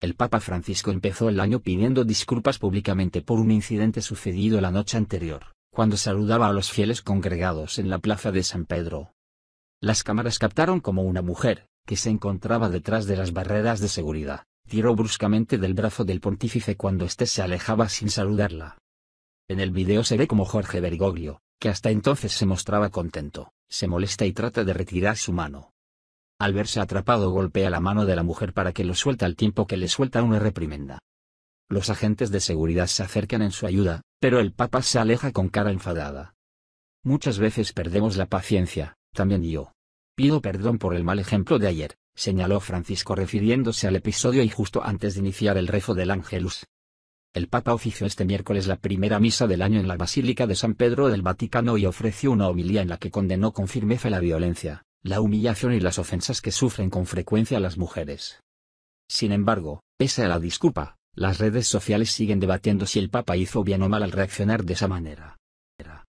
El Papa Francisco empezó el año pidiendo disculpas públicamente por un incidente sucedido la noche anterior, cuando saludaba a los fieles congregados en la plaza de San Pedro. Las cámaras captaron como una mujer, que se encontraba detrás de las barreras de seguridad, tiró bruscamente del brazo del pontífice cuando éste se alejaba sin saludarla. En el video se ve como Jorge Bergoglio, que hasta entonces se mostraba contento, se molesta y trata de retirar su mano. Al verse atrapado golpea la mano de la mujer para que lo suelta al tiempo que le suelta una reprimenda. Los agentes de seguridad se acercan en su ayuda, pero el Papa se aleja con cara enfadada. Muchas veces perdemos la paciencia, también yo. Pido perdón por el mal ejemplo de ayer, señaló Francisco refiriéndose al episodio y justo antes de iniciar el rezo del Ángelus. El Papa ofició este miércoles la primera misa del año en la Basílica de San Pedro del Vaticano y ofreció una homilía en la que condenó con firmeza la violencia, la humillación y las ofensas que sufren con frecuencia las mujeres. Sin embargo, pese a la disculpa, las redes sociales siguen debatiendo si el Papa hizo bien o mal al reaccionar de esa manera.